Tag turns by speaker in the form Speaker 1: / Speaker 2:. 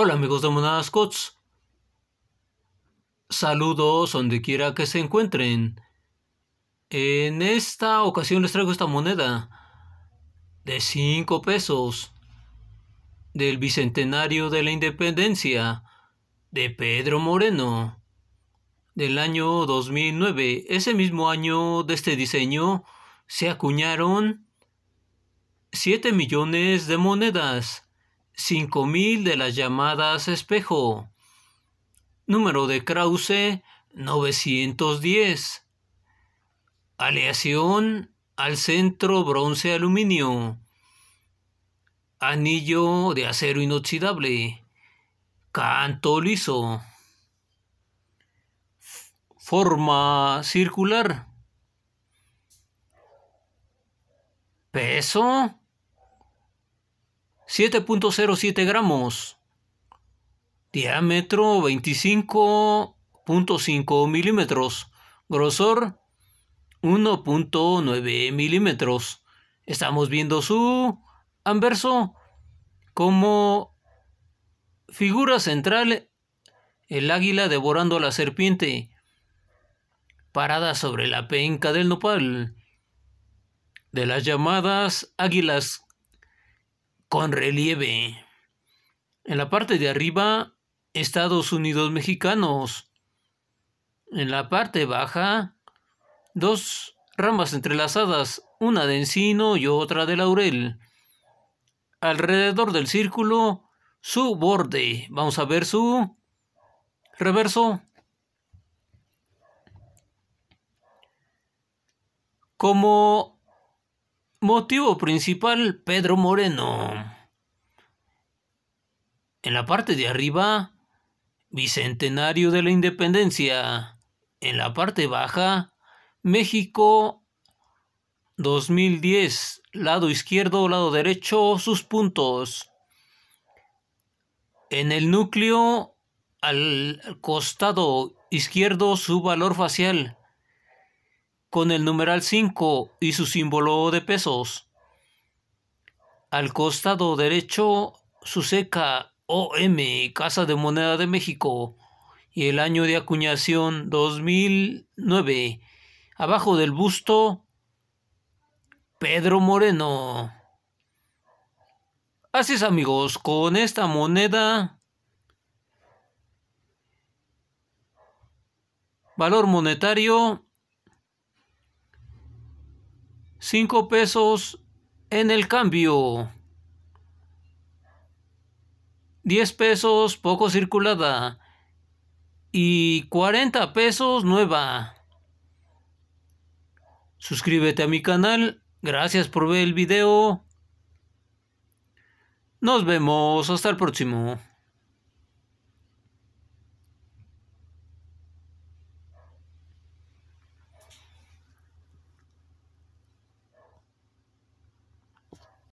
Speaker 1: Hola amigos de Monadas Scots. Saludos donde quiera que se encuentren. En esta ocasión les traigo esta moneda de 5 pesos del Bicentenario de la Independencia de Pedro Moreno del año 2009. Ese mismo año de este diseño se acuñaron 7 millones de monedas 5000 de las llamadas espejo. Número de Krause 910. Aleación al centro bronce aluminio. Anillo de acero inoxidable. Canto liso. Forma circular. Peso 7.07 gramos. Diámetro 25.5 milímetros. Grosor 1.9 milímetros. Estamos viendo su anverso como figura central el águila devorando a la serpiente parada sobre la penca del nopal de las llamadas águilas con relieve. En la parte de arriba, Estados Unidos mexicanos. En la parte baja, dos ramas entrelazadas, una de encino y otra de laurel. Alrededor del círculo, su borde. Vamos a ver su reverso. Como Motivo principal, Pedro Moreno. En la parte de arriba, Bicentenario de la Independencia. En la parte baja, México 2010, lado izquierdo, lado derecho, sus puntos. En el núcleo, al costado izquierdo, su valor facial con el numeral 5 y su símbolo de pesos. Al costado derecho su seca OM, Casa de Moneda de México, y el año de acuñación 2009. Abajo del busto, Pedro Moreno. Así es amigos, con esta moneda, valor monetario 5 pesos en el cambio. 10 pesos poco circulada y 40 pesos nueva. Suscríbete a mi canal. Gracias por ver el video. Nos vemos. Hasta el próximo.